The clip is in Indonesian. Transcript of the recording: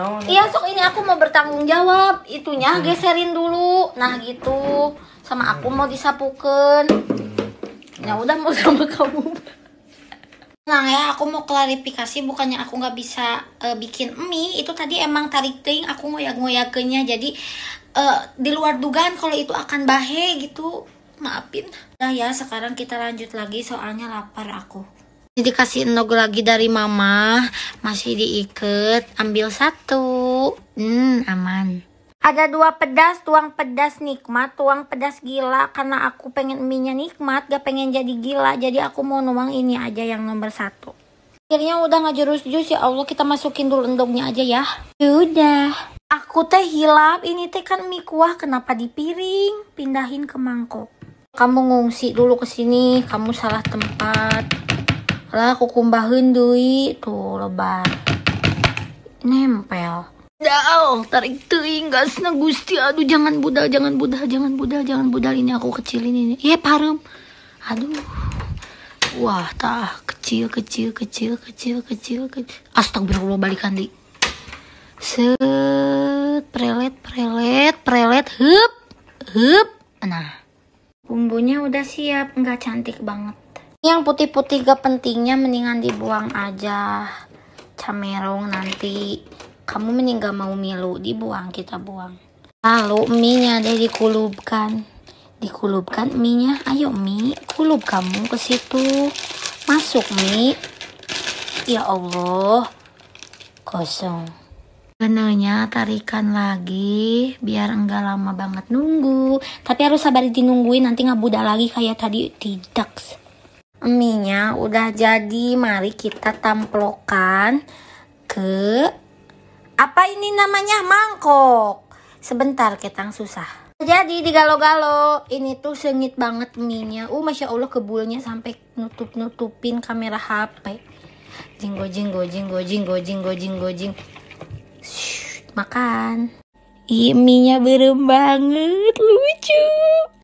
Oh. Iya sok ini aku mau bertanggung jawab itunya hmm. geserin dulu nah gitu sama aku mau disapukan ya udah mau sama kamu Nah ya aku mau klarifikasi bukannya aku nggak bisa uh, bikin mie itu tadi emang tarik ting aku ngoyak-ngoyakannya jadi uh, di luar dugaan kalau itu akan bahe gitu maafin. Nah ya sekarang kita lanjut lagi soalnya lapar aku. Jadi kasih enog lagi dari mama, masih diikat, ambil satu. Hmm, aman. Ada dua pedas, tuang pedas nikmat, tuang pedas gila Karena aku pengen minyak nikmat, gak pengen jadi gila Jadi aku mau nuang ini aja yang nomor satu Akhirnya udah nggak jurus jus ya Allah kita masukin dulu endongnya aja ya Udah Aku teh hilap, ini teh kan mie kuah kenapa di piring Pindahin ke mangkok Kamu ngungsi dulu ke sini, kamu salah tempat lah aku kumbahin duit tuh lebar nempel Dao, tarik teuing gasna Gusti. Aduh, jangan budal, jangan budal, jangan budal, jangan budal ini aku kecilin ini. iya parum. Aduh. Wah, tah kecil, kecil, kecil, kecil, kecil, kecil. Astagfirullah balikan di. Set prelet, prelet, prelet, hup, hup. Nah, bumbunya udah siap, nggak cantik banget yang putih-putih gak pentingnya mendingan dibuang aja camerong nanti kamu mending gak mau milu dibuang kita buang lalu mie nya deh dikulubkan dikulubkan mie nya ayo mie kulub kamu ke situ masuk mie ya Allah kosong Benernya tarikan lagi biar enggak lama banget nunggu tapi harus sabar ditungguin nanti nggak budak lagi kayak tadi tidak Mie-nya udah jadi, mari kita tamplokan ke apa ini namanya mangkok. Sebentar, ketang susah. Jadi di galo ini tuh sengit banget mie-nya. Uh, masya Allah kebulnya sampai nutup-nutupin kamera HP. Jinggo jinggo jinggo jinggo jinggo jinggo jing. makan. Ih, mie-nya berem banget, lucu.